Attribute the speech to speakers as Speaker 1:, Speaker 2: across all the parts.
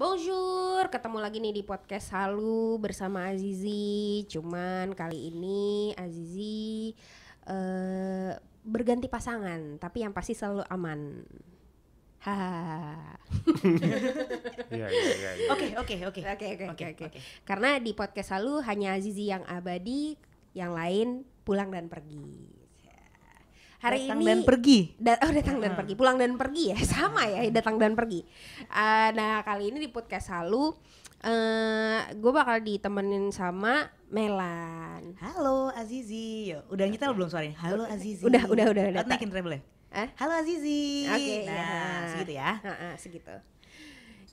Speaker 1: Bonjour, ketemu lagi nih di podcast Halu bersama Azizi. Cuman kali ini Azizi uh, berganti pasangan, tapi yang pasti selalu aman. Hahaha. Iya, iya, iya, oke, oke, oke. Oke, oke, oke. Karena di podcast Halu hanya Azizi yang abadi, yang lain pulang dan pergi
Speaker 2: hari datang ini dan pergi da oh datang hmm. dan pergi
Speaker 1: pulang dan pergi ya sama ya datang dan pergi uh, nah kali ini di podcast Halu uh, eh, gue bakal ditemenin sama Melan
Speaker 2: halo Azizi Yo, udah nyetel belum suaranya halo Azizi udah udah udah udah naikin treble ya? Eh? Halo Azizi. Oke. Okay, ya. nah, ya. segitu ya. uh, uh, segitu.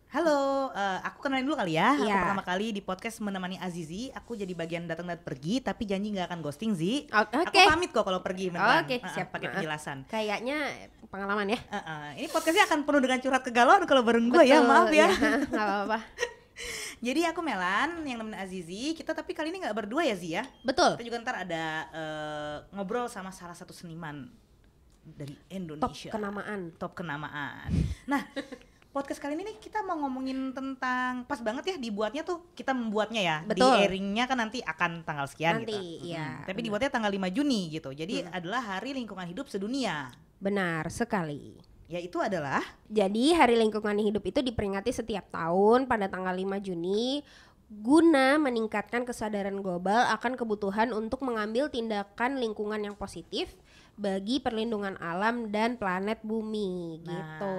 Speaker 2: Halo, uh, aku kenalin dulu kali ya. ya. Aku iya. pertama kali di podcast menemani Azizi, aku jadi bagian datang dan pergi, tapi janji nggak akan ghosting Zi. Okay. Aku pamit kok kalau pergi Oke, okay, eh, eh, siap. Pakai penjelasan.
Speaker 1: Kayaknya pengalaman ya. Uh, uh. Ini podcastnya
Speaker 2: akan penuh dengan curhat kegalauan kalau bareng gue ya, maaf ya. Iya. Nggak ya, apa-apa. Jadi aku Melan yang nemenin Azizi. Kita tapi kali ini nggak berdua ya Zia. Ya? Betul. Kita juga ntar ada uh, ngobrol sama salah satu seniman dari Indonesia. Top kenamaan. Top kenamaan. Nah, podcast kali ini kita mau ngomongin tentang pas banget ya dibuatnya tuh kita membuatnya ya Betul. di airingnya kan nanti akan tanggal sekian nanti, gitu. Iya, hmm.
Speaker 1: Tapi dibuatnya tanggal 5 Juni gitu. Jadi hmm. adalah Hari Lingkungan Hidup Sedunia. Benar sekali. Ya itu adalah Jadi Hari Lingkungan Hidup itu diperingati setiap tahun pada tanggal 5 Juni guna meningkatkan kesadaran global akan kebutuhan untuk mengambil tindakan lingkungan yang positif bagi perlindungan alam dan planet bumi nah, gitu.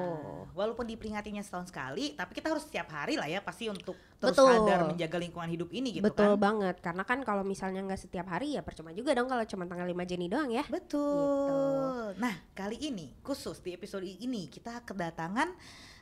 Speaker 1: Walaupun diperingatinya setahun sekali, tapi kita harus setiap
Speaker 2: hari lah ya pasti untuk terus Betul. sadar menjaga lingkungan hidup ini gitu Betul kan. Betul
Speaker 1: banget. Karena kan kalau misalnya nggak setiap hari ya percuma juga dong kalau cuma tanggal 5 Juni doang ya. Betul. Gitu. Nah, kali ini khusus di episode ini kita kedatangan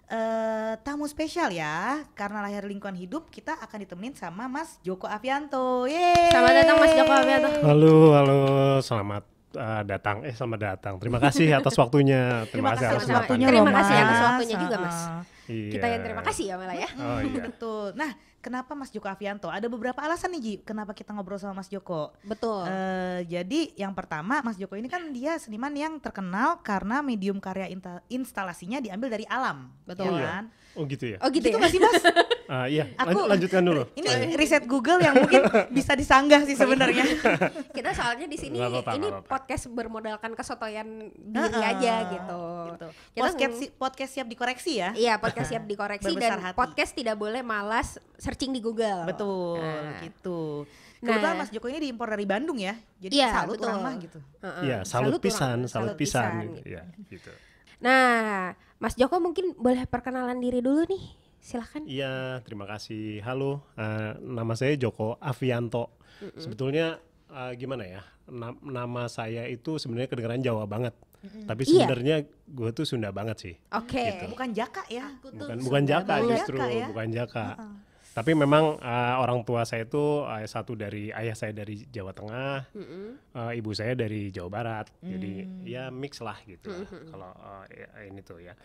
Speaker 1: Uh, tamu spesial
Speaker 2: ya karena lahir lingkungan hidup kita akan ditemenin sama Mas Joko Avianto. Yeay. Selamat datang Mas Joko Avianto.
Speaker 3: Halo, halo. Selamat uh, datang. Eh sama datang. Terima kasih atas waktunya. Terima, terima kasih atas waktunya.
Speaker 1: Terima kasih atas waktunya juga Mas. Ah. Iya. Kita yang terima kasih ya malah
Speaker 2: ya. Oh, iya. Betul. Nah, kenapa Mas Joko Avianto? Ada beberapa alasan nih Ji, kenapa kita ngobrol sama Mas Joko. Betul. Uh, jadi yang pertama Mas Joko ini kan dia seniman yang terkenal karena medium karya instalasinya diambil dari alam. Ya Betul ya kan? Oh gitu ya? Oh gitu, gitu ya? sih mas? uh, iya,
Speaker 3: Aku, lanjutkan dulu. Ini riset
Speaker 1: Google yang mungkin bisa disanggah sih sebenarnya. Kita soalnya di sini apa ini apa -apa. podcast bermodalkan kesotoyan diri uh aja gitu. gitu. Kita podcast, si podcast siap dikoreksi ya? Iya, podcast siap dikoreksi dan hati. podcast tidak boleh malas searching di Google. Betul, nah. gitu. Kebetulan nah. Mas Joko ini diimpor dari Bandung ya, jadi iya, salut betul. orang gitu. Iya, uh
Speaker 2: -uh. salut, salut pisan, salut, pisan,
Speaker 3: pisan iya, gitu. Ya,
Speaker 1: gitu. Nah, Mas Joko mungkin boleh perkenalan diri dulu nih, silahkan.
Speaker 3: Iya, terima kasih. Halo, uh, nama saya Joko Avianto. Mm -mm. Sebetulnya uh, gimana ya, Na nama saya itu sebenarnya kedengeran Jawa banget. Tapi iya. sebenarnya iya. gue tuh Sunda banget sih.
Speaker 2: Oke. Okay. Gitu. Bukan jaka ya? Bukan, bukan jaka justru, ya? bukan
Speaker 3: jaka. Uh-uh. Tapi memang uh, orang tua saya itu uh, satu dari ayah saya dari Jawa Tengah, mm -hmm. uh, ibu saya dari Jawa Barat. Mm. Jadi hmm. ya mix lah gitu mm -hmm. kalau uh, ini tuh ya.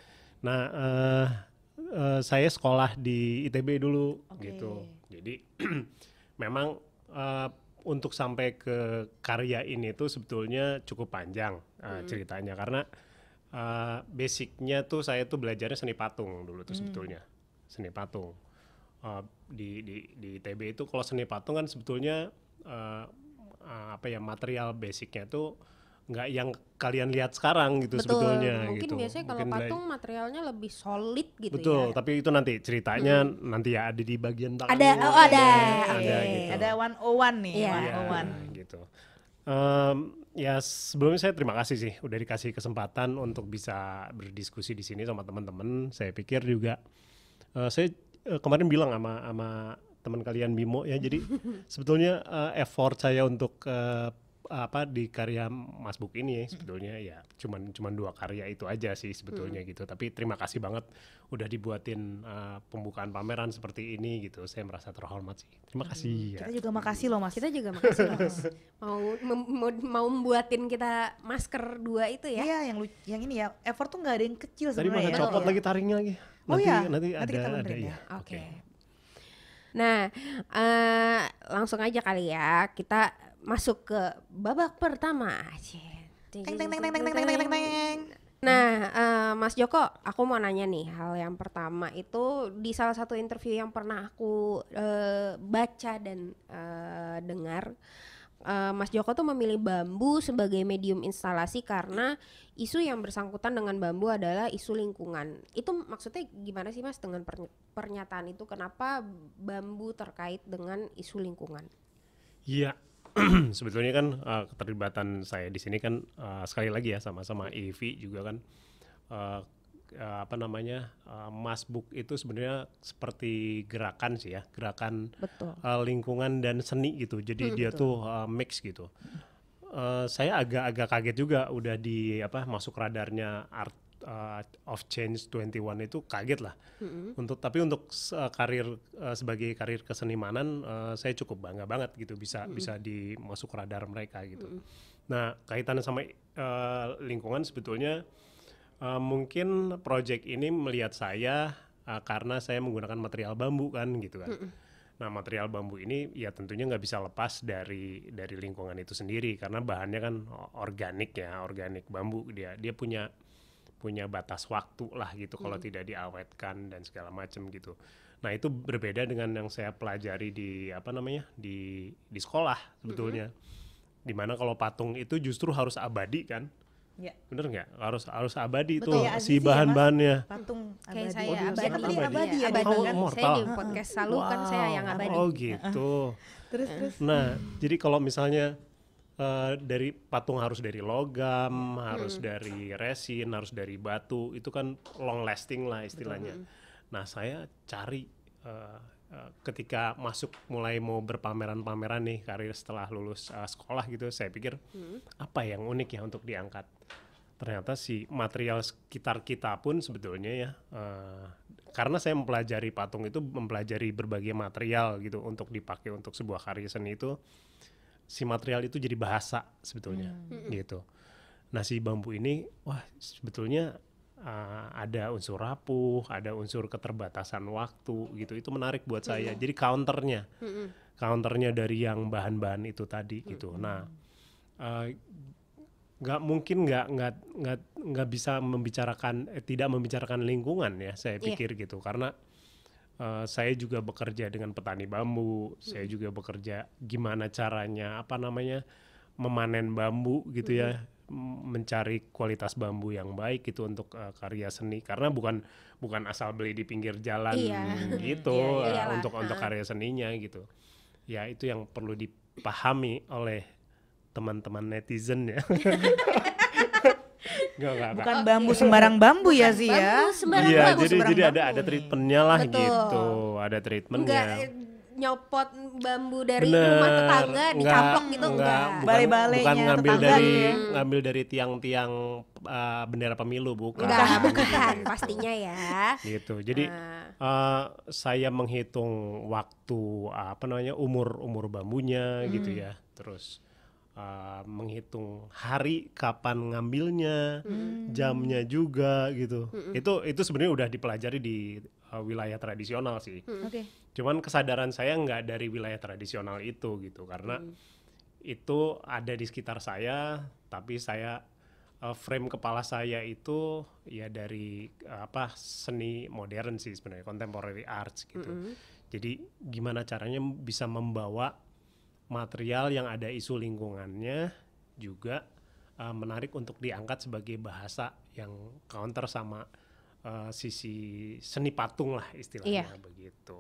Speaker 3: Nah, uh, uh, saya sekolah di ITB dulu okay. gitu. Jadi memang uh, untuk sampai ke karya ini tuh sebetulnya cukup panjang uh, mm. ceritanya karena uh, basicnya tuh saya tuh belajarnya seni patung dulu tuh mm. sebetulnya. Seni patung Eh, di, di di ITB itu kalau seni patung kan sebetulnya uh, uh, apa ya material basicnya itu nggak yang kalian lihat sekarang gitu Betul. sebetulnya mungkin gitu. biasanya kalau patung
Speaker 1: materialnya lebih solid gitu Betul, ya.
Speaker 3: tapi itu nanti ceritanya hmm. nanti ya ada di bagian tangan. Ada gitu. oh ada. Ada, okay. Iya, ada, one iya, gitu.
Speaker 1: ada one nih, yeah. one. yeah,
Speaker 3: gitu. Um, ya sebelumnya saya terima kasih sih udah dikasih kesempatan untuk bisa berdiskusi di sini sama teman-teman. Saya pikir juga uh, saya uh, kemarin bilang sama sama teman kalian Bimo ya. Jadi sebetulnya uh, effort saya untuk uh, apa di karya Mas Buk ini ya, sebetulnya ya cuman cuman dua karya itu aja sih sebetulnya hmm. gitu. Tapi terima kasih banget udah dibuatin uh, pembukaan pameran seperti ini gitu. Saya merasa terhormat sih. Terima hmm, kasih. Hmm. Ya.
Speaker 1: Kita juga makasih loh Mas. Kita juga makasih loh Mas. Mau mau, mau membuatin kita masker dua itu ya. Iya, yang lu, yang ini ya. Effort tuh nggak ada yang kecil sebenarnya. Tadi malah ya. copot ya. lagi taringnya lagi. Oh nanti, ya, nanti, nanti ada, kita ada, iya. ya. Oke. Okay. Nah, uh, langsung aja kali ya kita masuk ke babak pertama. aja Teng teng teng teng teng teng teng teng. Nah, uh, Mas Joko, aku mau nanya nih hal yang pertama itu di salah satu interview yang pernah aku uh, baca dan uh, dengar uh, Mas Joko tuh memilih bambu sebagai medium instalasi karena isu yang bersangkutan dengan bambu adalah isu lingkungan. Itu maksudnya gimana sih Mas dengan pernyataan itu? Kenapa bambu terkait dengan isu lingkungan?
Speaker 3: Iya, sebetulnya kan uh, keterlibatan saya di sini kan uh, sekali lagi ya sama-sama Evi juga kan uh, Eh, apa namanya uh, masbuk itu sebenarnya seperti gerakan sih ya gerakan Uh, lingkungan dan seni gitu jadi hmm, dia betul. tuh uh, mix gitu uh, saya agak-agak kaget juga udah di apa masuk radarnya art uh, of Change 21 itu kaget lah. Mm-hmm. Untuk tapi untuk uh, karir uh, sebagai karir kesenimanan uh, saya cukup bangga banget gitu bisa mm-hmm. bisa dimasuk radar mereka gitu. Mm-hmm. Nah, kaitannya sama uh, lingkungan sebetulnya Eh, mungkin project ini melihat saya uh, karena saya menggunakan material bambu kan gitu kan. Mm -mm. Nah material bambu ini ya tentunya nggak bisa lepas dari dari lingkungan itu sendiri karena bahannya kan organik ya organik bambu dia dia punya punya batas waktu lah gitu mm. kalau tidak diawetkan dan segala macam gitu. Nah itu berbeda dengan yang saya pelajari di apa namanya di di sekolah sebetulnya. Mm -hmm. Dimana kalau patung itu justru harus abadi kan Ya. Bener nggak? Harus harus abadi Betul, tuh ya, si bahan-bahannya.
Speaker 2: Patung abadi. Kayak saya, oh, iya, abadi. abadi. Kan abadi, ya, abadi. Oh, kan.
Speaker 1: Saya di podcast selalu kan wow. kan saya yang abadi. Oh gitu. terus terus. Nah,
Speaker 3: jadi kalau misalnya Uh, dari patung harus dari logam, hmm. harus dari resin, harus dari batu, itu kan long lasting lah istilahnya. Betul. Nah saya cari uh, Eh, ketika masuk mulai mau berpameran-pameran nih karir setelah lulus uh, sekolah gitu saya pikir hmm. apa yang unik ya untuk diangkat ternyata si material sekitar kita pun sebetulnya ya uh, karena saya mempelajari patung itu mempelajari berbagai material gitu untuk dipakai untuk sebuah karya seni itu si material itu jadi bahasa sebetulnya hmm. gitu nah si bambu ini wah sebetulnya uh, ada unsur rapuh, ada unsur keterbatasan waktu gitu. Itu menarik buat mm -hmm. saya. Jadi counternya, mm -hmm. counternya dari yang bahan-bahan itu tadi mm -hmm. gitu. Nah, eh, nggak uh, mungkin nggak nggak nggak nggak bisa membicarakan eh, tidak membicarakan lingkungan ya saya iya. pikir yeah. gitu karena Uh, saya juga bekerja dengan petani bambu, hmm. saya juga bekerja gimana caranya apa namanya memanen bambu gitu hmm. ya mencari kualitas bambu yang baik itu untuk uh, karya seni karena bukan bukan asal beli di pinggir jalan iya. gitu iya, uh, untuk untuk karya seninya gitu ya itu yang perlu dipahami oleh teman-teman netizen ya Gak, gak, bukan
Speaker 2: bambu sembarang bambu ya sih ya. Bambu sembarang
Speaker 1: ya, bambu. Jadi jadi
Speaker 3: ada ada treatmentnya lah Betul. gitu, ada treatmentnya
Speaker 1: nyopot bambu dari Bener, rumah tetangga dicaplok gitu enggak, balik balai bukan ngambil tetangga dari ya. ngambil
Speaker 3: dari tiang-tiang uh, bendera pemilu bukan enggak bukan
Speaker 1: pastinya ya gitu jadi
Speaker 3: uh. Uh, saya menghitung waktu uh, apa namanya umur umur bambunya gitu hmm. gitu ya terus uh, menghitung hari kapan ngambilnya, hmm. jamnya juga gitu. Hmm. Itu itu sebenarnya udah dipelajari di uh, wilayah tradisional sih. Hmm. Okay. Cuman kesadaran saya nggak dari wilayah tradisional itu gitu karena hmm. itu ada di sekitar saya tapi saya uh, frame kepala saya itu ya dari uh, apa seni modern sih sebenarnya contemporary arts gitu. -hmm. Jadi gimana caranya bisa membawa material yang ada isu lingkungannya juga uh, menarik untuk diangkat sebagai bahasa yang counter sama uh, sisi seni patung lah istilahnya yeah. begitu.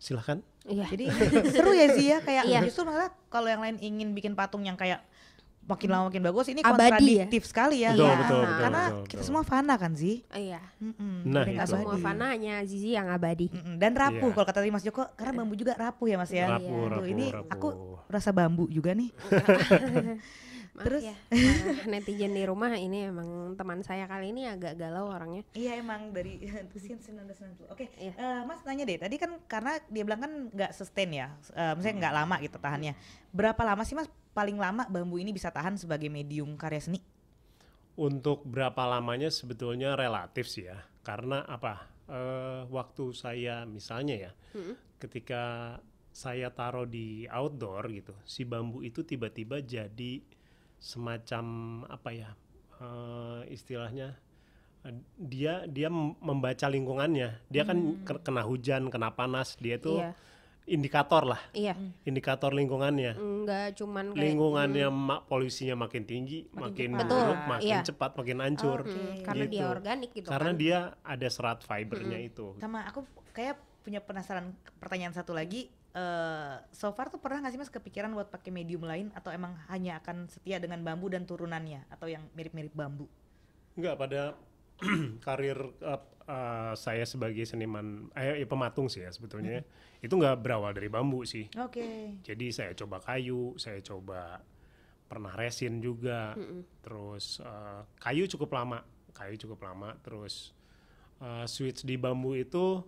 Speaker 3: Silahkan.
Speaker 1: Iya. Jadi seru ya Zia ya, kayak yeah. justru
Speaker 2: malah kalau yang lain ingin bikin patung yang kayak makin lama makin bagus ini Abadi ya? kontradiktif ya? sekali ya betul, ya. betul, betul, karena betul, betul. kita semua
Speaker 1: fana kan sih iya mm-hmm. nah itu. semua fananya Zizi yang abadi mm -mm. dan
Speaker 2: rapuh yeah. kalau kata Mas Joko karena bambu juga rapuh ya Mas ya rapuh, Tuh, iya. rapuh ini rapuh. aku rasa bambu juga
Speaker 1: nih Maaf Terus ya, netizen di rumah ini emang teman saya kali ini agak galau orangnya.
Speaker 2: Iya emang dari tusin 1990. Oke, iya. uh, Mas nanya deh. Tadi kan karena dia bilang kan nggak sustain ya, uh, eh, misalnya nggak lama gitu tahannya. Berapa lama sih Mas paling lama bambu ini bisa tahan sebagai medium karya seni?
Speaker 3: Untuk berapa lamanya sebetulnya relatif sih ya, karena apa? Uh, waktu saya misalnya ya, hmm. ketika saya taruh di outdoor gitu, si bambu itu tiba-tiba jadi semacam apa ya uh, istilahnya uh, dia dia membaca lingkungannya dia kan hmm. kan kena hujan kena panas dia tuh yeah indikator lah. Iya. Hmm. Indikator lingkungannya.
Speaker 1: Enggak cuman kayak, lingkungannya
Speaker 3: hmm. mak polusinya makin tinggi, makin, makin buruk, makin iya. cepat, makin hancur. okay.
Speaker 1: gitu. Karena dia organik gitu Karena kan. dia
Speaker 3: ada serat fibernya hmm. itu.
Speaker 1: Sama aku kayak
Speaker 2: punya penasaran pertanyaan satu lagi uh, so far tuh pernah nggak sih mas kepikiran buat pakai medium lain atau emang hanya akan setia dengan bambu dan turunannya atau yang mirip-mirip bambu? Enggak,
Speaker 3: pada karir uh, uh, saya sebagai seniman eh ya pematung sih ya sebetulnya hmm itu nggak berawal dari bambu sih. Oke. Okay. Jadi saya coba kayu, saya coba pernah resin juga, hmm terus uh, kayu cukup lama, kayu cukup lama, terus uh, switch di bambu itu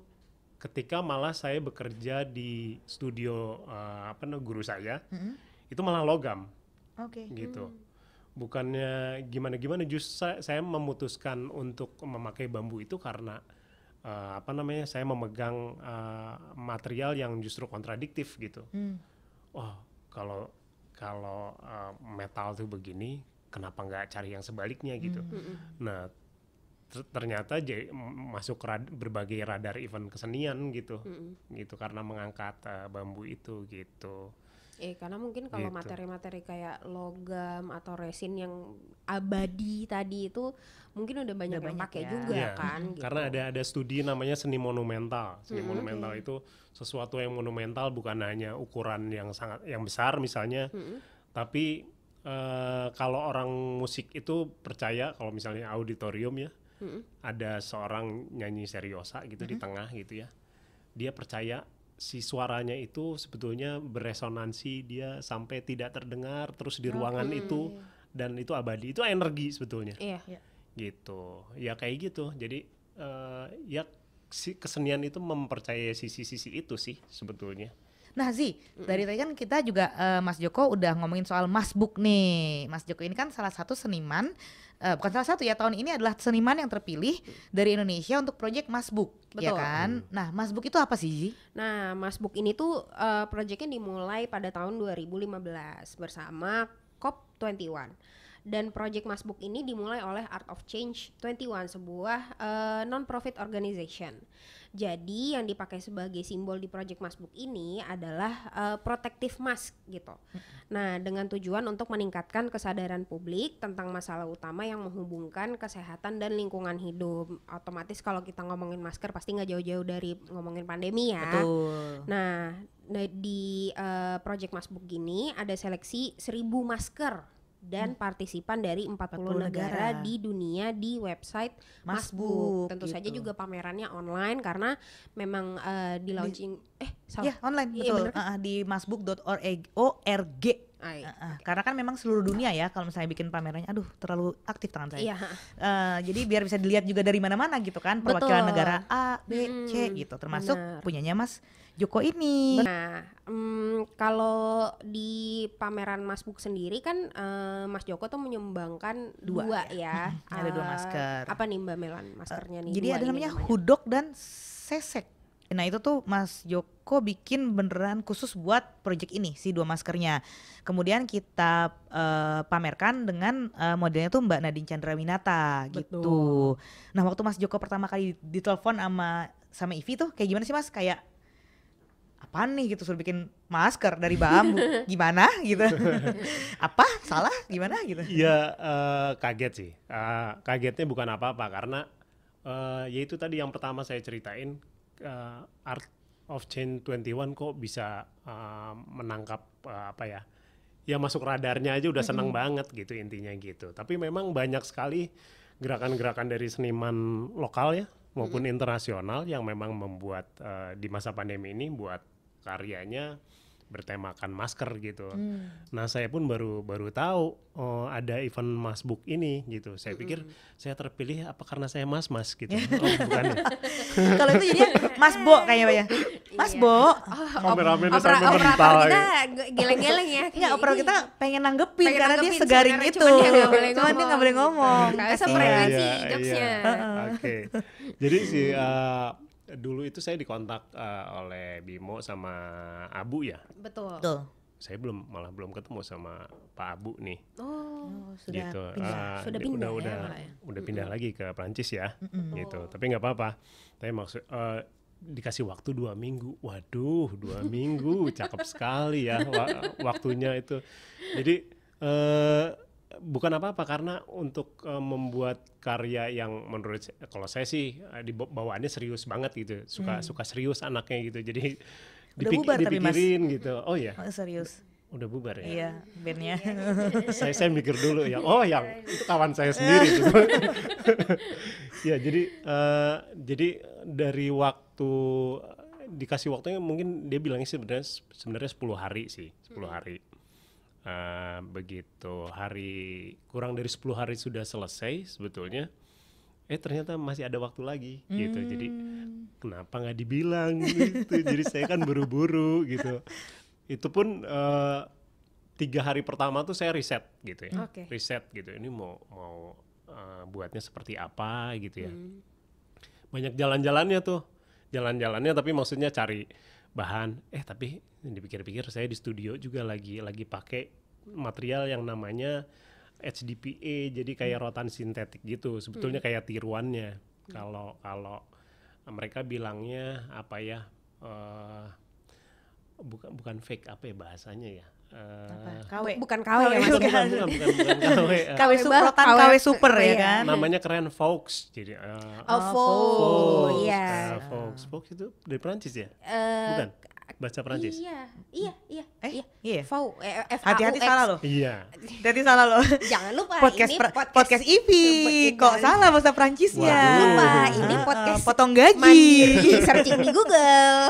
Speaker 3: ketika malah saya bekerja di studio uh, apa nih guru saya hmm itu malah logam okay. gitu hmm. bukannya gimana gimana justru saya, saya memutuskan untuk memakai bambu itu karena uh, apa namanya saya memegang uh, material yang justru kontradiktif gitu hmm. wah oh, kalau kalau uh, metal tuh begini kenapa nggak cari yang sebaliknya gitu hmm. nah ternyata masuk rad berbagai radar event kesenian gitu mm -hmm. gitu karena mengangkat uh, bambu itu gitu
Speaker 1: Eh karena mungkin kalau gitu. materi-materi kayak logam atau resin yang abadi tadi itu mungkin udah banyak udah yang pakai ya. juga yeah. kan. Gitu.
Speaker 3: Karena ada ada studi namanya seni monumental. Seni hmm, monumental itu sesuatu yang monumental bukan hanya ukuran yang sangat yang besar misalnya, hmm. tapi uh, kalau orang musik itu percaya kalau misalnya auditorium ya hmm. ada seorang nyanyi seriosa gitu hmm. di tengah gitu ya dia percaya si suaranya itu sebetulnya beresonansi dia sampai tidak terdengar terus di ruangan hmm. itu dan itu abadi itu energi sebetulnya iya. iya. gitu ya kayak gitu jadi uh, ya si kesenian itu mempercayai sisi-sisi itu sih sebetulnya
Speaker 2: Nah Zi, dari tadi kan kita juga uh, Mas Joko udah ngomongin soal Buk nih. Mas Joko ini kan salah satu seniman, uh, bukan salah satu ya tahun ini adalah seniman yang terpilih dari Indonesia untuk proyek Mas ya Betul. ya kan? Hmm. Nah Buk itu apa sih Zi?
Speaker 1: Nah Buk ini tuh uh, eh, proyeknya dimulai pada tahun 2015 bersama COP21 dan project Masbuk ini dimulai oleh Art of Change 21, sebuah uh, non-profit organization. Jadi yang dipakai sebagai simbol di project Masbuk ini adalah uh, protective mask gitu. Nah, dengan tujuan untuk meningkatkan kesadaran publik tentang masalah utama yang menghubungkan kesehatan dan lingkungan hidup. Otomatis kalau kita ngomongin masker pasti nggak jauh-jauh dari ngomongin pandemi ya. Betul. Nah, di uh, eh, project Masbuk gini ada seleksi seribu masker dan hmm. partisipan dari 40, 40 negara, negara di dunia di website Masbook. Tentu gitu. saja juga pamerannya online karena memang uh, di launching di, eh salah. Ya, online iya, betul. Iya, uh, di masbook.org uh,
Speaker 2: uh, Karena kan memang seluruh dunia ya kalau misalnya bikin pamerannya, aduh terlalu aktif tangan saya. Yeah. Iya, uh, jadi biar bisa dilihat juga dari mana-mana gitu kan perwakilan Betul. negara
Speaker 1: A, B, hmm, C gitu, termasuk bener.
Speaker 2: punyanya Mas Joko ini. Nah,
Speaker 1: um, kalau di pameran Mas Buk sendiri kan uh, Mas Joko tuh menyumbangkan dua, dua ya. ya. ada dua eh, masker. Apa nih Mbak Melan maskernya uh, nih? Jadi ada namanya,
Speaker 2: namanya hudok dan sesek Nah itu tuh Mas Joko bikin beneran khusus buat project ini si dua maskernya. Kemudian kita uh, pamerkan dengan uh, modelnya tuh Mbak Nadine Chandrawinata gitu. Betul. gitu. Nah waktu Mas Joko pertama kali ditelepon sama sama Ivi tuh kayak gimana sih Mas? Kayak apa nih gitu suruh bikin masker dari bambu gimana gitu apa salah gimana gitu iya
Speaker 3: uh, kaget sih uh, kagetnya bukan apa-apa karena uh, yaitu tadi yang pertama saya ceritain uh, Art of Chain 21 kok bisa uh, menangkap uh, apa ya ya masuk radarnya aja udah senang mm -hmm. banget gitu intinya gitu tapi memang banyak sekali gerakan-gerakan dari seniman lokal ya maupun mm -hmm. internasional yang memang membuat uh, di masa pandemi ini buat karyanya bertemakan masker gitu. Hmm. Nah saya pun baru baru tahu oh, ada event Masbuk ini gitu. Saya -hmm. pikir saya terpilih apa karena saya mas mas gitu. oh, bukan.
Speaker 2: Kalau itu jadi Mas Bo kayaknya ya. Mas iya. Bo. Oh,
Speaker 1: Kameramen ya. Kita
Speaker 2: geleng-geleng ya. Enggak, opera iya. kita pengen nanggepin pengen karena nanggepin, gitu. dia segaring itu. Cuman dia nggak boleh ngomong. Cuman dia nggak boleh ngomong. Iya, iya,
Speaker 3: jokesnya. Oke. Jadi si uh, dulu itu saya dikontak uh, oleh Bimo sama Abu ya.
Speaker 1: Betul. Betul.
Speaker 3: Saya belum malah belum ketemu sama Pak Abu nih.
Speaker 1: Oh, oh sudah gitu. pindah. Ah, sudah gitu. pindah udah, ya, udah, ya.
Speaker 3: udah pindah mm hmm lagi ke Prancis ya. Mm hmm Gitu. Oh. Tapi nggak apa-apa. Tapi maksud uh, dikasih waktu dua minggu, waduh dua minggu, cakep sekali ya wa waktunya itu. Jadi uh, bukan apa-apa karena untuk uh, membuat karya yang menurut kalau saya sih eh, di bawaannya serius banget gitu suka hmm. suka serius anaknya gitu jadi Udah bubar dipikirin mas. gitu oh ya serius udah bubar ya iya
Speaker 2: bandnya iya. saya saya mikir dulu ya oh
Speaker 3: yang itu kawan saya sendiri gitu. ya jadi uh, jadi dari waktu dikasih waktunya mungkin dia bilangnya sebenarnya sebenarnya 10 hari sih 10 hmm. hari uh, begitu hari kurang dari 10 hari sudah selesai sebetulnya eh ternyata masih ada waktu lagi hmm. gitu jadi hmm. kenapa nggak dibilang gitu jadi saya kan buru-buru gitu itu pun uh, tiga hari pertama tuh saya riset gitu ya okay. riset gitu ini mau mau uh, buatnya seperti apa gitu ya hmm. banyak jalan-jalannya tuh jalan-jalannya tapi maksudnya cari bahan eh tapi dipikir-pikir saya di studio juga lagi lagi pakai material yang namanya HDPE jadi kayak hmm. rotan sintetik gitu sebetulnya hmm. kayak tiruannya kalau hmm. kalau mereka bilangnya apa ya uh, eh, bukan bukan fake apa ya bahasanya ya Eh, kawe Bukan KW, KW ya Mas.
Speaker 1: Bukan, bukan, bukan, bukan KW. Eh, KW super, KW, KW super ya iya. kan. Namanya
Speaker 3: keren Fox. Jadi uh, oh, ah, Fox. Iya. Yeah. Uh, Fox. Fox itu dari Prancis ya? Uh, bukan
Speaker 1: baca Perancis. Iya, iya, iya. Eh, iya. iya. Vau, ya? eh, eh, F Hati-hati salah loh. Iya. Hati-hati salah loh. Jangan lupa podcast ini podcast, podcast IP. Kok salah bahasa
Speaker 2: Perancisnya? Jangan lupa ini eh, podcast uh, potong gaji. searching di Google.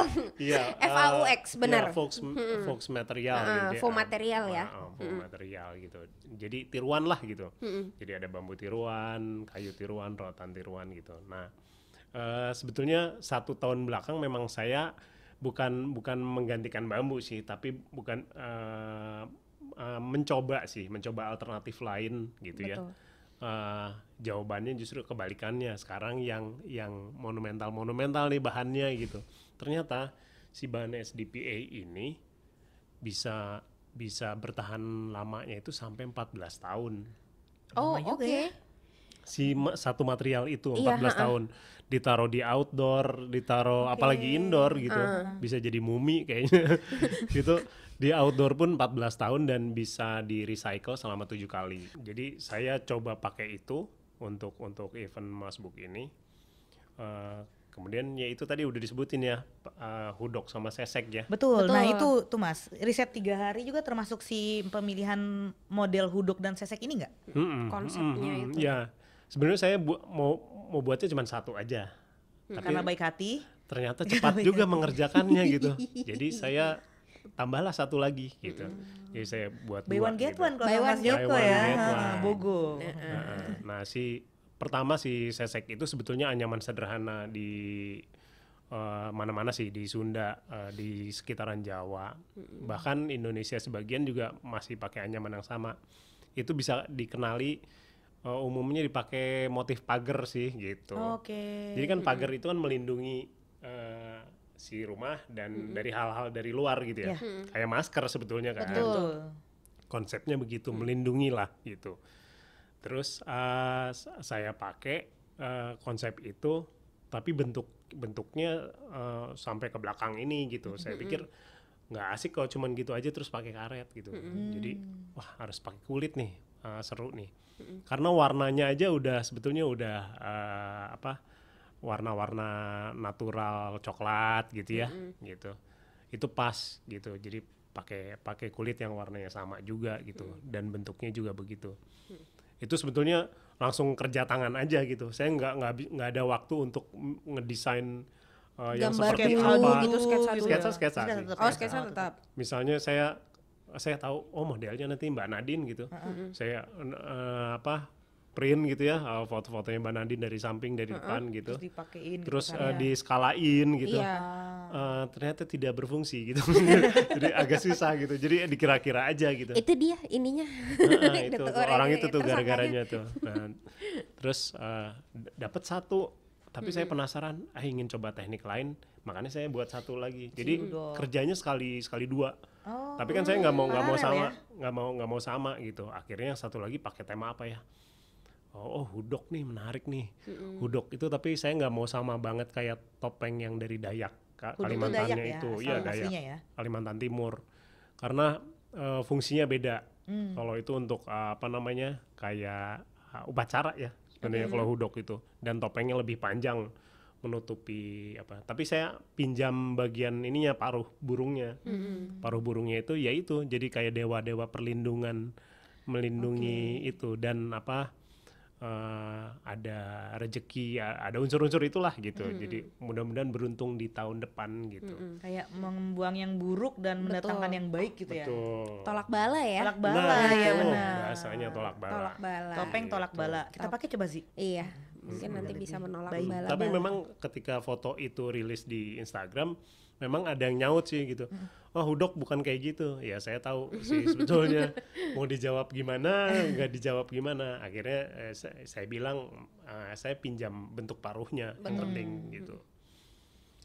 Speaker 1: Iya. Uh, X benar. Ya, Fox hmm. Fox material uh, gitu. Ya. Fox material ya. Uh, hmm.
Speaker 3: material gitu. Jadi tiruan lah gitu. Hmm. Jadi ada bambu tiruan, kayu tiruan, rotan tiruan gitu. Nah, uh, sebetulnya satu tahun belakang memang saya bukan bukan menggantikan bambu sih tapi bukan uh, uh, mencoba sih mencoba alternatif lain gitu ya. Betul. ya uh, jawabannya justru kebalikannya sekarang yang yang monumental monumental nih bahannya gitu ternyata si bahan SDPA ini bisa bisa bertahan lamanya itu sampai 14 tahun
Speaker 1: oh oke okay. Ya.
Speaker 3: si ma satu material itu 14 iya, tahun uh ditaruh di outdoor, ditaruh okay. apalagi indoor gitu. Uh. Bisa jadi mumi kayaknya. gitu. Di outdoor pun 14 tahun dan bisa di recycle selama tujuh kali. Jadi saya coba pakai itu untuk untuk event Mas Book ini. Uh, kemudian ya itu tadi udah disebutin ya uh, hudok sama sesek ya betul, nah itu
Speaker 2: tuh mas riset tiga hari juga termasuk si pemilihan model hudok dan sesek ini nggak mm konsepnya mm -hmm. itu
Speaker 3: ya sebenarnya saya bu mau mau buatnya cuma satu aja.
Speaker 2: Hmm. Tapi Karena baik hati.
Speaker 3: Ternyata cepat juga hati. mengerjakannya gitu. Jadi saya tambahlah satu lagi gitu. Hmm. Jadi saya buat buat. dua, one get
Speaker 2: gitu. one kalau Buy one Joko ya. Bogo. Nah,
Speaker 3: nah, si pertama si sesek itu sebetulnya anyaman sederhana di eh, mana-mana uh, sih di Sunda, uh, di sekitaran Jawa, hmm. bahkan Indonesia sebagian juga masih pakai anyaman yang sama. Itu bisa dikenali uh, umumnya dipakai motif pagar sih gitu. Oke. Okay. Jadi kan pagar itu kan melindungi uh, si rumah dan -hmm. dari hal-hal dari luar gitu ya. Yeah. Kayak masker sebetulnya kan. Betul. Konsepnya begitu mm -hmm. melindungi lah gitu. Terus uh, saya pakai uh, konsep itu tapi bentuk bentuknya uh, sampai ke belakang ini gitu. Saya pikir nggak asik kalau cuman gitu aja terus pakai karet gitu. -hmm. Jadi wah harus pakai kulit nih uh, seru nih mm-hmm. karena warnanya aja udah sebetulnya udah uh, apa warna-warna natural coklat gitu ya mm-hmm. gitu itu pas gitu jadi pakai pakai kulit yang warnanya sama juga gitu mm-hmm. dan bentuknya juga begitu mm-hmm. itu sebetulnya langsung kerja tangan aja gitu saya nggak nggak nggak ada waktu untuk ngedesain uh, yang seperti apa gitu sketsa sketsa, sketsa, sketsa, ya? oh, sketsa, sketsa, sketsa, sketsa, sketsa, sketsa, sketsa, sketsa, sketsa, sketsa, saya tahu oh modelnya nanti Mbak Nadine gitu. Uh-huh. Saya uh, apa print gitu ya eh, foto-fotonya Mbak Nadine dari samping dari uh-huh. depan gitu. Terus dipakein gitu Terus gitu, kan eh, ya. diskalain gitu. Iya. Uh, ternyata tidak berfungsi gitu. Jadi agak susah gitu. Jadi dikira-kira aja gitu. Itu dia ininya. uh, itu orang itu tuh ya. gara-garanya tuh. Nah, terus uh, dapat satu tapi hmm. saya penasaran ah ingin coba teknik lain makanya saya buat satu lagi jadi kerjanya sekali sekali dua oh, tapi kan hmm, saya nggak mau nggak mau sama ya? nggak ya? mau nggak mau sama gitu akhirnya satu lagi pakai tema apa ya oh, oh hudok nih menarik nih hmm. hudok itu tapi saya nggak mau sama banget kayak topeng yang dari Dayak Ka hudok Kalimantannya itu, Dayak ya, itu. ya, ya Dayak ya? Kalimantan Timur karena uh, fungsinya beda hmm. kalau itu untuk uh, apa namanya kayak eh, upacara ya mm hmm. kalau hudok itu dan topengnya lebih panjang menutupi apa tapi saya pinjam bagian ininya paruh burungnya hmm. paruh burungnya itu ya itu jadi kayak dewa dewa perlindungan melindungi okay. itu dan apa uh, ada rejeki, ada unsur-unsur itulah gitu. Mm -hmm. Jadi mudah-mudahan beruntung di tahun depan gitu. Mm -hmm.
Speaker 2: Kayak membuang yang buruk dan Betul. mendatangkan yang baik gitu ya. Betul. ya. Tolak bala ya. Tolak bala
Speaker 3: nah, ya benar. Bahasanya tolak bala. Tolak bala.
Speaker 1: Topeng tolak gitu. bala. Kita pakai coba sih. Iya mungkin hmm. nanti lebih iya. bisa menolak baik. tapi memang
Speaker 3: ketika foto itu rilis di Instagram memang ada yang nyaut sih gitu hmm. oh hudok bukan kayak gitu ya saya tahu sih sebetulnya mau dijawab gimana nggak dijawab gimana akhirnya eh, saya, saya bilang eh, saya pinjam bentuk paruhnya yang penting hmm. gitu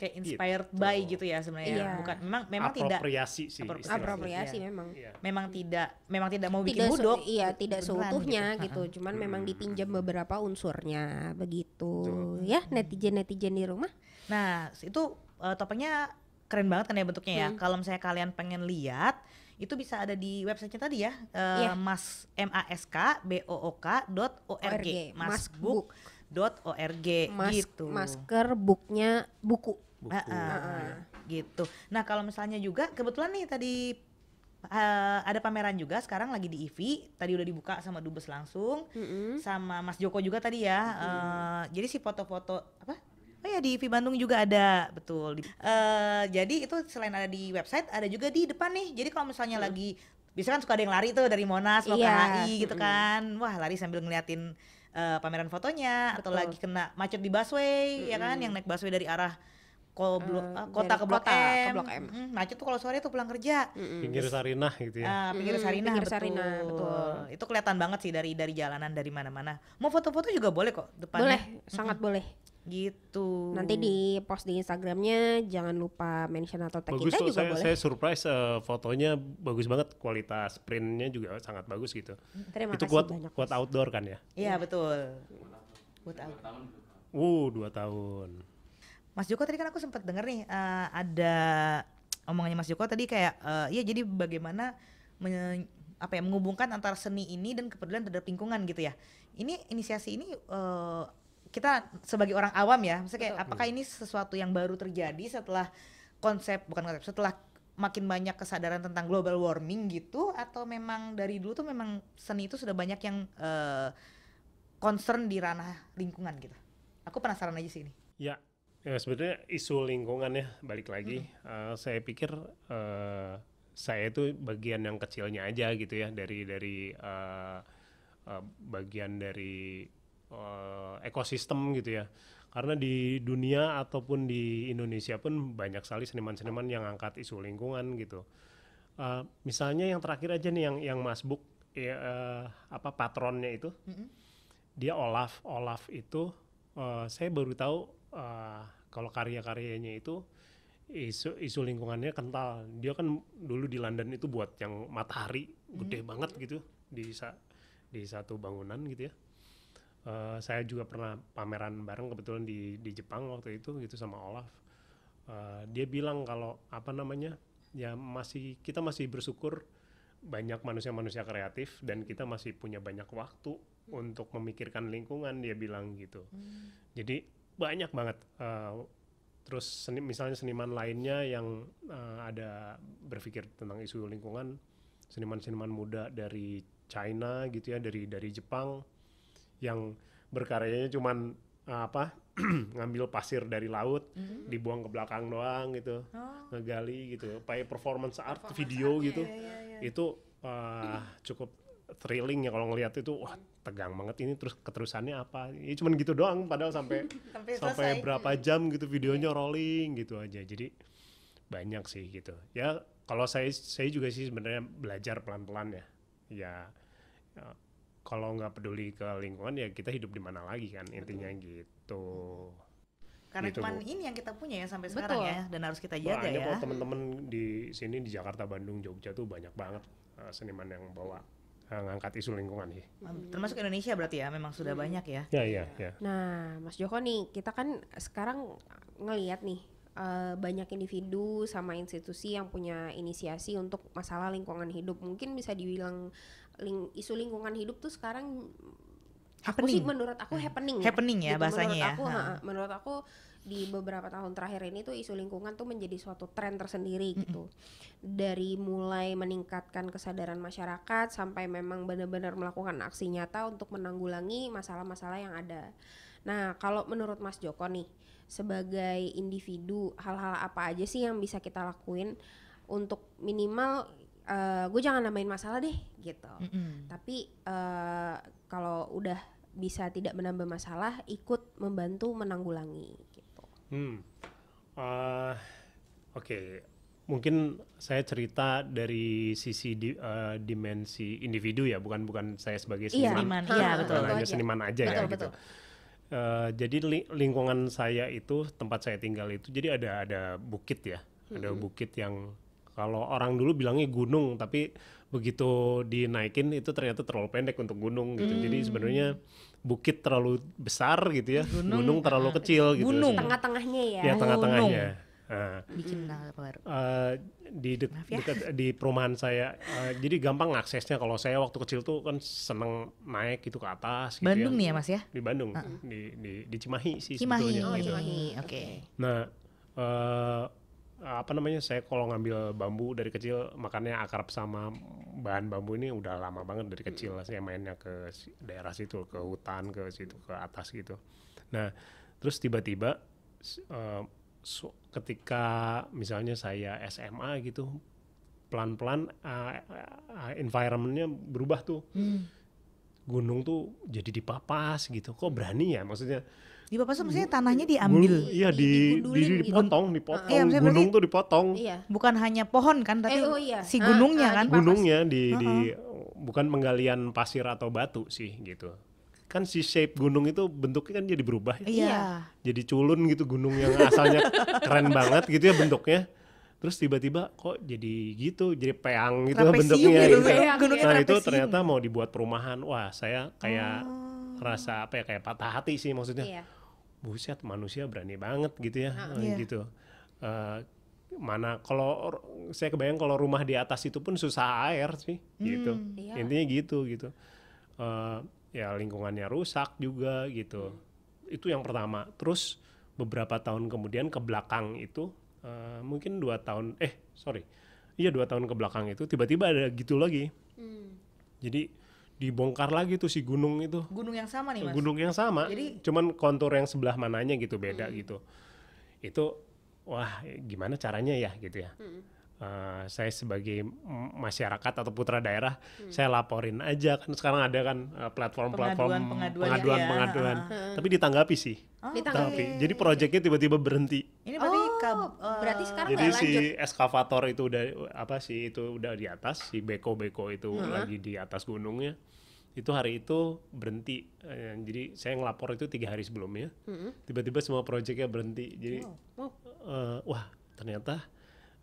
Speaker 2: kayak gitu. inspired gitu. by gitu ya sebenarnya yeah. bukan
Speaker 1: memang memang apropriasi tidak sih, apropriasi sih apropriasi ya. memang yeah. memang iya. tidak memang tidak mau bikin tidak budok iya tidak seutuhnya gitu, gitu. cuman hmm. memang dipinjam beberapa unsurnya begitu Betul. ya netizen netizen di rumah nah itu uh, eh, topengnya
Speaker 2: keren banget kan ya bentuknya ya hmm. kalau misalnya kalian pengen lihat itu bisa ada di websitenya tadi ya uh, eh, yeah. mas m a s k b o o k dot o r g masbook dot org mas, gitu masker
Speaker 1: booknya buku buku. Uh, uh, uh, gitu.
Speaker 2: Nah kalau misalnya juga kebetulan nih tadi uh, ada pameran juga sekarang lagi di IV. E tadi udah dibuka sama Dubes langsung mm-hmm. sama Mas Joko juga tadi ya. Mm. Uh, jadi si foto-foto apa? Oh ya di IV e Bandung juga ada betul. Uh, jadi itu selain ada di website ada juga di depan nih. Jadi kalau misalnya mm. lagi bisa kan suka ada yang lari tuh dari Monas mau yeah. ke iya. HI gitu mm-hmm. kan. Wah lari sambil ngeliatin uh, pameran fotonya Betul. atau lagi kena macet di busway mm-hmm. ya kan yang naik busway dari arah Kol blok, uh, kota ke blok kota M, ke blok M. Mm, macet tuh kalau sore tuh pulang kerja. Mm-hmm. Pinggir
Speaker 3: Sarinah gitu ya. Uh,
Speaker 2: pinggir mm-hmm, Sarinah, pinggir betul. Sarinah, betul. Itu kelihatan banget sih dari dari jalanan dari mana-mana. Mau foto-foto juga boleh kok depannya. Boleh, mm-hmm.
Speaker 1: sangat boleh. Gitu. Nanti di post di Instagramnya jangan lupa mention atau tag bagus kita juga saya, boleh. Saya
Speaker 3: surprise uh, fotonya bagus banget, kualitas printnya juga sangat bagus gitu. Terima Itu kasih kuat, banyak. Kuat outdoor kan ya?
Speaker 2: Iya betul. Kuat outdoor.
Speaker 3: uh, dua tahun.
Speaker 2: Mas Joko tadi kan aku sempat dengar nih uh, ada omongannya Mas Joko tadi kayak uh, ya jadi bagaimana men, apa ya menghubungkan antara seni ini dan kepedulian terhadap lingkungan gitu ya. Ini inisiasi ini uh, kita sebagai orang awam ya, maksudnya kayak apakah ini sesuatu yang baru terjadi setelah konsep bukan konsep setelah makin banyak kesadaran tentang global warming gitu atau memang dari dulu tuh memang seni itu sudah banyak yang uh, concern di ranah lingkungan gitu. Aku penasaran aja sih ini.
Speaker 3: Ya, Ya, sebetulnya isu lingkungan ya balik lagi. Hmm. Uh, saya pikir uh, saya itu bagian yang kecilnya aja gitu ya dari dari uh, uh, bagian dari uh, ekosistem gitu ya. Karena di dunia ataupun di Indonesia pun banyak sekali seniman-seniman yang angkat isu lingkungan gitu. Uh, misalnya yang terakhir aja nih yang yang Mas Buk ya, uh, apa patronnya itu, mm -hmm. dia Olaf. Olaf itu uh, saya baru tahu uh, kalau karya-karyanya itu isu isu lingkungannya kental. Dia kan dulu di London itu buat yang matahari hmm. gede banget gitu di sa di satu bangunan gitu ya. Uh, saya juga pernah pameran bareng kebetulan di di Jepang waktu itu gitu sama Olaf. Uh, dia bilang kalau apa namanya ya masih kita masih bersyukur banyak manusia-manusia kreatif dan kita masih punya banyak waktu hmm. untuk memikirkan lingkungan dia bilang gitu. Hmm. Jadi banyak banget uh, terus seni, misalnya seniman lainnya yang uh, ada berpikir tentang isu lingkungan seniman-seniman muda dari China gitu ya dari dari Jepang yang berkaryanya cuman uh, apa ngambil pasir dari laut mm-hmm. dibuang ke belakang doang gitu oh. ngegali gitu pakai performance art performance video art, gitu ya, ya, ya. itu uh, cukup thrilling ya kalau ngelihat itu wah tegang banget ini terus keterusannya apa ini ya cuman gitu doang padahal sampai sampai berapa jam gitu videonya iya. rolling gitu aja jadi banyak sih gitu ya kalau saya saya juga sih sebenarnya belajar pelan pelan ya ya, ya kalau nggak peduli ke lingkungan ya kita hidup di mana lagi kan intinya Betul. gitu karena gitu, cuma
Speaker 2: ini yang kita punya ya sampai Betul. sekarang ya dan harus kita jaga banyak ya. Banyak
Speaker 3: teman-teman di sini di Jakarta, Bandung, Jogja tuh banyak banget eh, seniman yang bawa Eh, ngangkat isu lingkungan sih. Iya.
Speaker 1: Termasuk Indonesia berarti ya, memang sudah hmm. banyak ya.
Speaker 3: Ya, ya, ya.
Speaker 1: Nah, Mas Joko nih, kita kan sekarang ngelihat nih eh, banyak individu sama institusi yang punya inisiasi untuk masalah lingkungan hidup. Mungkin bisa dibilang isu lingkungan hidup tuh sekarang Aku sih menurut aku hmm. happening ya. Happening ya gitu, bahasanya menurut ya. Aku, ha, hmm. menurut aku di beberapa tahun terakhir ini tuh isu lingkungan tuh menjadi suatu tren tersendiri mm -hmm. gitu. Dari mulai meningkatkan kesadaran masyarakat sampai memang benar-benar melakukan aksi nyata untuk menanggulangi masalah-masalah yang ada. Nah, kalau menurut Mas Joko nih, sebagai individu hal-hal apa aja sih yang bisa kita lakuin untuk minimal uh, eh, gue jangan nambahin masalah deh gitu. Mm -hmm. Tapi uh, kalau udah bisa tidak menambah masalah ikut membantu menanggulangi gitu.
Speaker 3: Hmm, uh, oke, okay. mungkin saya cerita dari sisi di, uh, dimensi individu ya, bukan bukan saya sebagai iya. Iya, seniman, iya, Ya, betul, betul hanya seniman aja betul, ya betul. gitu. Uh, jadi li lingkungan saya itu tempat saya tinggal itu jadi ada ada bukit ya, hmm. ada bukit yang kalau orang dulu bilangnya gunung tapi begitu dinaikin itu ternyata terlalu pendek untuk gunung gitu hmm. jadi sebenarnya bukit terlalu besar gitu ya gunung, gunung ah, terlalu uh, kecil gunung. gitu gunung
Speaker 1: tengah-tengahnya ya ya tengah-tengahnya
Speaker 3: Uh, di de ya. dekat di perumahan saya uh, jadi gampang aksesnya kalau saya waktu kecil tuh kan seneng naik gitu ke atas gitu ya. Bandung ya. nih ya Mas ya di Bandung uh -uh. Di, di di Cimahi sih Cimahi. sebetulnya oh, gitu. Cimahi oke okay. nah uh, apa namanya saya kalau ngambil bambu dari kecil makannya akrab sama bahan bambu ini udah lama banget dari kecil hmm. saya mainnya ke daerah situ ke hutan ke situ ke atas gitu nah terus tiba-tiba uh, eh, so, ketika misalnya saya SMA gitu pelan-pelan uh, uh, environmentnya berubah tuh hmm. gunung tuh jadi dipapas gitu kok berani ya maksudnya
Speaker 2: di Dipapas maksudnya tanahnya diambil.
Speaker 3: iya di, di, di gitu. dipotong, dipotong. Uh, iya, gunung berarti, tuh dipotong. Iya.
Speaker 2: Bukan hanya pohon kan, tapi eh, oh iya. si gunungnya uh, uh, kan.
Speaker 3: Gunungnya di uh -huh. Ya, di bukan penggalian pasir atau batu sih gitu. Kan si shape gunung itu bentuknya kan jadi berubah ya. Iya. Jadi culun gitu gunung yang asalnya keren banget gitu ya bentuknya terus tiba-tiba kok jadi gitu jadi peang gitu trapesium bentuknya gitu. gitu. Iya. nah trapesium. itu ternyata mau dibuat perumahan wah saya kayak oh. rasa apa ya kayak patah hati sih maksudnya iya buset manusia berani banget gitu ya nah, iya. gitu uh, mana kalau saya kebayang kalau rumah di atas itu pun susah air sih hmm, gitu iya. intinya gitu gitu uh, ya lingkungannya rusak juga gitu hmm. itu yang pertama terus beberapa tahun kemudian ke belakang itu uh, mungkin dua tahun eh sorry iya dua tahun ke belakang itu tiba-tiba ada gitu lagi hmm. jadi dibongkar lagi tuh si gunung itu.
Speaker 2: Gunung yang sama nih mas. Gunung
Speaker 3: yang sama. Jadi cuman kontur yang sebelah mananya gitu beda hmm. gitu. Itu wah gimana caranya ya gitu ya. Hmm. Uh, saya sebagai masyarakat atau putra daerah hmm. saya laporin aja kan sekarang ada kan eh, platform-platform pengaduan-pengaduan. Ya. ya. Tapi ditanggapi sih. Oh, ditanggapi. Okay. Jadi proyeknya tiba-tiba berhenti.
Speaker 1: Ini berarti oh, ke, uh, berarti sekarang Jadi si lanjut.
Speaker 3: eskavator itu udah apa sih itu udah di atas, si beko-beko itu uh -huh. lagi di atas gunungnya itu hari itu berhenti uh, jadi saya ngelapor itu tiga hari sebelumnya mm-hmm. tiba-tiba semua proyeknya berhenti jadi oh. Oh. Uh, wah ternyata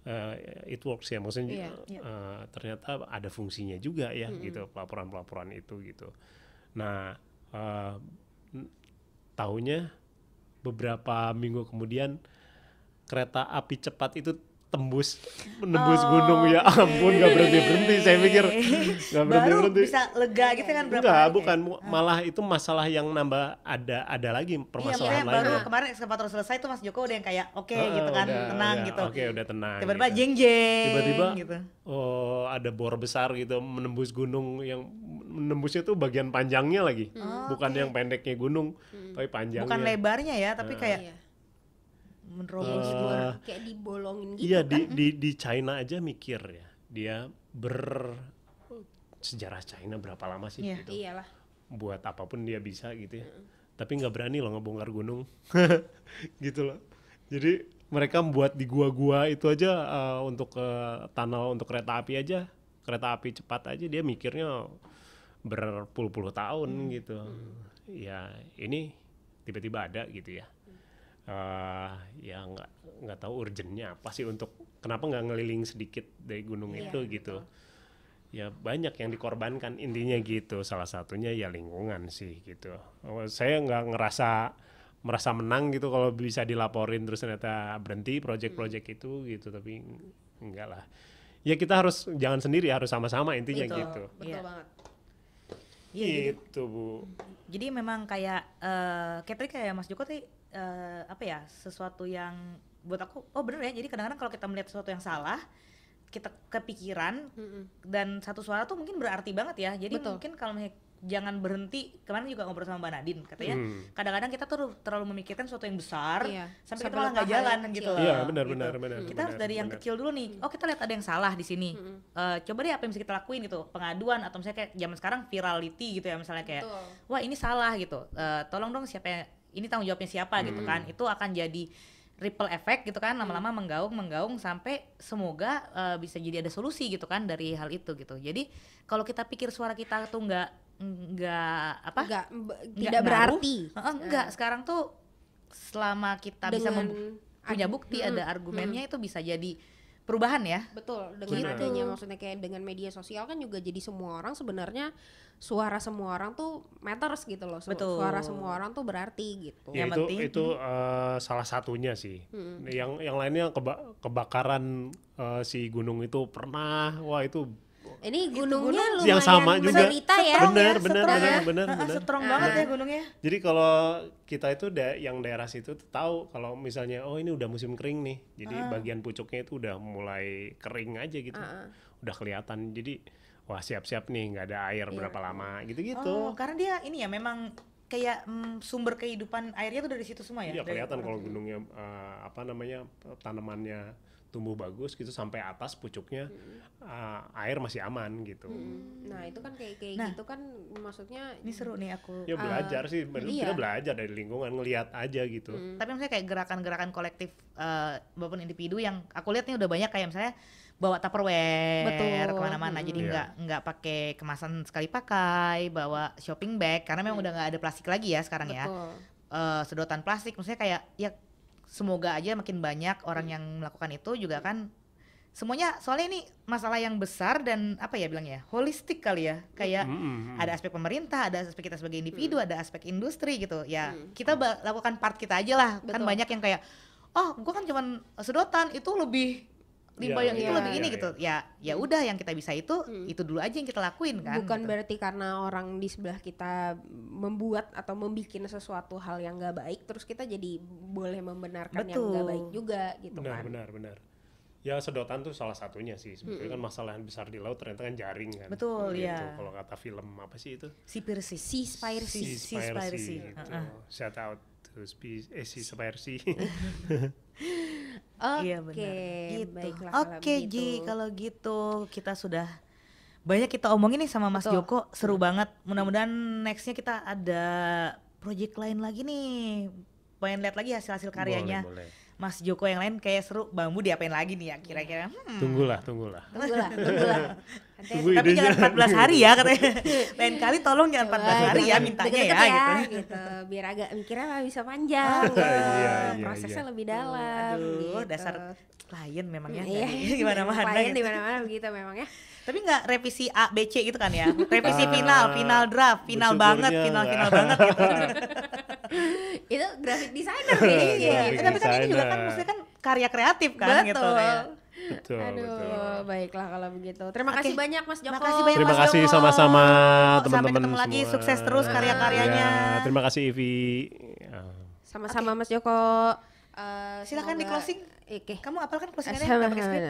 Speaker 3: uh, it works ya maksudnya yeah. Iya, iya. Uh, ternyata ada fungsinya juga ya mm-hmm. gitu pelaporan-pelaporan itu gitu nah uh, eh, tahunya beberapa minggu kemudian kereta api cepat itu tembus menembus oh, gunung ya oh, ampun nggak berhenti berhenti saya pikir nggak berhenti berhenti
Speaker 2: bisa lega gitu kan berapa Enggak,
Speaker 3: bukan ya? Ah. malah itu masalah yang nambah ada ada lagi iya, permasalahan iya, lain baru
Speaker 2: kemarin ekskavator selesai itu Mas Joko udah yang kayak oke okay, oh, gitu kan udah, tenang ya, gitu oke okay, udah tenang tiba-tiba gitu. jeng jeng tiba-tiba gitu.
Speaker 3: oh ada bor besar gitu menembus gunung yang menembusnya tuh bagian panjangnya lagi hmm. bukan okay. yang pendeknya gunung hmm. tapi panjangnya bukan lebarnya ya tapi kayak
Speaker 2: iya menerobos uh, eh, luar kayak dibolongin gitu iya kan? di
Speaker 3: di di China aja mikir ya dia ber sejarah China berapa lama sih yeah. gitu iyalah buat apapun dia bisa gitu ya mm. tapi nggak berani loh ngebongkar gunung gitu loh jadi mereka membuat di gua-gua itu aja uh, untuk uh, tunnel untuk kereta api aja kereta api cepat aja dia mikirnya berpuluh-puluh tahun hmm. gitu hmm. ya ini tiba-tiba ada gitu ya uh, ya nggak nggak tahu urgentnya apa sih untuk kenapa nggak ngeliling sedikit dari gunung yeah, itu gitu betul. ya banyak yang dikorbankan intinya gitu salah satunya ya lingkungan sih gitu oh, saya nggak ngerasa merasa menang gitu kalau bisa dilaporin terus ternyata berhenti project-project hmm. itu gitu tapi enggak lah ya kita harus jangan sendiri harus sama-sama intinya betul, gitu betul yeah. banget Iya gitu, jadi, bu.
Speaker 2: Jadi memang kayak uh, Catherine kayak Mas Joko tadi uh, apa ya sesuatu yang buat aku oh bener ya jadi kadang-kadang kalau kita melihat sesuatu yang salah kita kepikiran mm -hmm. dan satu suara tuh mungkin berarti banget ya jadi Betul. mungkin kalau jangan berhenti kemarin juga ngobrol sama mbak Nadine katanya hmm. kadang-kadang kita tuh terlalu memikirkan sesuatu yang besar iya. sampai, sampai kita malah nggak jalan gitu iya benar gitu. benar benar kita benar, harus dari benar. yang kecil dulu nih oh kita lihat ada yang salah di sini hmm. uh, coba deh apa yang bisa kita lakuin gitu pengaduan atau misalnya kayak zaman sekarang virality gitu ya misalnya kayak Betul. wah ini salah gitu uh, tolong dong siapa yang ini tanggung jawabnya siapa hmm. gitu kan hmm. itu akan jadi ripple effect gitu kan lama-lama hmm. menggaung menggaung sampai semoga uh, bisa jadi ada solusi gitu kan dari hal itu gitu jadi kalau kita pikir suara kita tuh nggak nggak apa nggak tidak berarti iya. nggak enggak sekarang tuh selama kita Dengan bisa punya bukti hmm. ada hmm. argumennya hmm. itu bisa jadi perubahan ya
Speaker 1: betul dengan gitu. adanya maksudnya kayak dengan media sosial kan juga jadi semua orang sebenarnya suara semua orang tuh matters gitu loh betul. suara semua orang tuh berarti gitu ya, yang itu penting. itu
Speaker 3: uh, salah satunya sih hmm. yang yang lainnya keba kebakaran uh, si gunung itu pernah wah itu
Speaker 1: ini gunungnya gunung. lumayan yang sama juga. Cerita ya. Benar, ya, benar, benar, benar, Strong banget ya gunungnya.
Speaker 3: Nah, jadi kalau kita itu da yang daerah situ tahu kalau misalnya oh ini udah musim kering nih. Jadi uh. bagian pucuknya itu udah mulai kering aja gitu. Uh. Udah kelihatan. Jadi wah siap-siap nih nggak ada air yeah. berapa lama gitu-gitu. Oh,
Speaker 2: karena dia ini ya memang kayak mm, sumber kehidupan airnya tuh
Speaker 1: dari situ semua ya? Iya kelihatan kalau
Speaker 3: gunungnya uh, apa namanya tanamannya tumbuh bagus gitu sampai atas pucuknya hmm. uh, air masih aman gitu. Hmm.
Speaker 1: Nah itu kan kayak kayak nah, gitu kan maksudnya ini seru nih aku. Ya uh, belajar uh, sih, iya. kita
Speaker 3: belajar dari lingkungan ngelihat aja gitu. Hmm.
Speaker 2: Tapi misalnya kayak gerakan-gerakan kolektif uh, maupun individu yang aku lihat nih udah banyak kayak misalnya bawa tupperware kemana-mana hmm. jadi nggak yeah. nggak pakai kemasan sekali pakai bawa shopping bag karena memang hmm. udah nggak ada plastik lagi ya sekarang ya. Betul. ya uh, sedotan plastik maksudnya kayak ya semoga aja makin banyak orang hmm. yang melakukan itu juga kan semuanya soalnya ini masalah yang besar dan apa ya bilangnya ya, holistik kali ya kayak hmm, hmm, -hmm. ada aspek pemerintah ada aspek kita sebagai individu mm. ada aspek industri gitu ya mm. kita lakukan part kita aja lah kan banyak yang kayak oh gue kan cuman sedotan itu lebih
Speaker 1: limbah yeah, yang yeah, itu lebih yeah, iya, ini yeah, gitu. Iya.
Speaker 2: Ya ya hmm. udah yang
Speaker 1: kita bisa itu hmm. itu dulu aja yang kita lakuin kan. Bukan gitu. berarti karena orang di sebelah kita membuat atau membuat sesuatu hal yang gak baik terus kita jadi boleh membenarkan Betul. yang gak baik juga gitu benar, kan.
Speaker 3: Benar benar ya sedotan tuh salah satunya sih sebetulnya hmm. kan masalah yang besar di laut ternyata kan jaring kan betul gitu. ya kalau kata film apa sih itu
Speaker 1: si piracy si piracy si piracy gitu.
Speaker 3: shout out to Spi eh, si Spirey
Speaker 1: Iya, Oke, iya benar. Gitu. Oke, okay, Ji, gitu.
Speaker 2: kalau gitu kita sudah banyak kita omongin nih sama Mas Betul. Joko, seru hmm. banget. Mudah-mudahan nextnya kita ada project lain lagi nih. Pengen lihat lagi hasil-hasil karyanya. Boleh, boleh Mas Joko yang lain kayak seru bambu diapain lagi nih ya kira-kira iya. hmm. tunggulah tunggulah tunggulah tunggulah Tunggu tapi jangan 14 hari ya katanya
Speaker 1: lain kali tolong jangan 14 hari ya mintanya ya. ya, ya gitu. biar agak mikirnya gak bisa panjang oh, iya, iya, prosesnya lebih dalam aduh gitu. dasar
Speaker 2: klien memang ya iya, gimana mana klien gitu. di mana
Speaker 1: mana begitu memang ya
Speaker 2: tapi nggak revisi A B C gitu kan ya revisi ah. final final draft final banget final final banget gitu itu graphic designer nih. Iya, gitu. tapi kan ini juga kan maksudnya kan karya kreatif kan gitu, betul. gitu
Speaker 3: Betul, Aduh,
Speaker 1: betul. baiklah kalau begitu. Terima okay. kasih banyak Mas Joko. Makasih banyak terima Mas kasih sama-sama teman-teman semua. lagi sukses terus iya, iya, karya-karyanya.
Speaker 3: Ya, terima kasih Ivi.
Speaker 1: Sama-sama okay. Mas Joko. Eh, Silakan di closing. Oke. Kamu apal kan closingnya Sama, pakai script?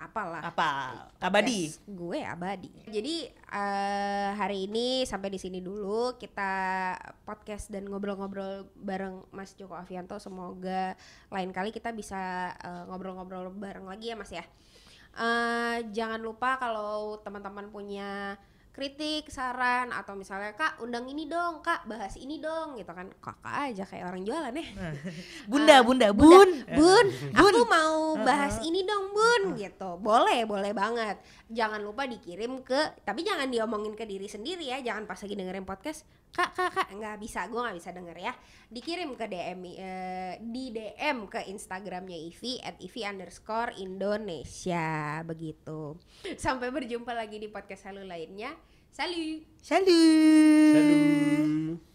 Speaker 1: Apal lah. Apal. Abadi. Yes, gue abadi. Jadi uh, hari ini sampai di sini dulu kita podcast dan ngobrol-ngobrol bareng Mas Joko Avianto. Semoga lain kali kita bisa eh, ngobrol-ngobrol uh, bareng lagi ya Mas ya. Uh, jangan lupa kalau teman-teman punya kritik, saran atau misalnya kak undang ini dong, kak bahas ini dong gitu kan kakak aja kayak orang jualan ya nah. bunda, uh, bunda, bunda, bun, bun, bun, aku mau bahas ini dong bun gitu, boleh, boleh banget, jangan lupa dikirim ke, tapi jangan diomongin ke diri sendiri ya, jangan pas lagi dengerin podcast, kak kak kak nggak bisa gue nggak bisa denger ya dikirim ke DM eh, di DM ke Instagramnya Ivi at Ivi underscore Indonesia begitu sampai berjumpa lagi di podcast halu lainnya salut salut salut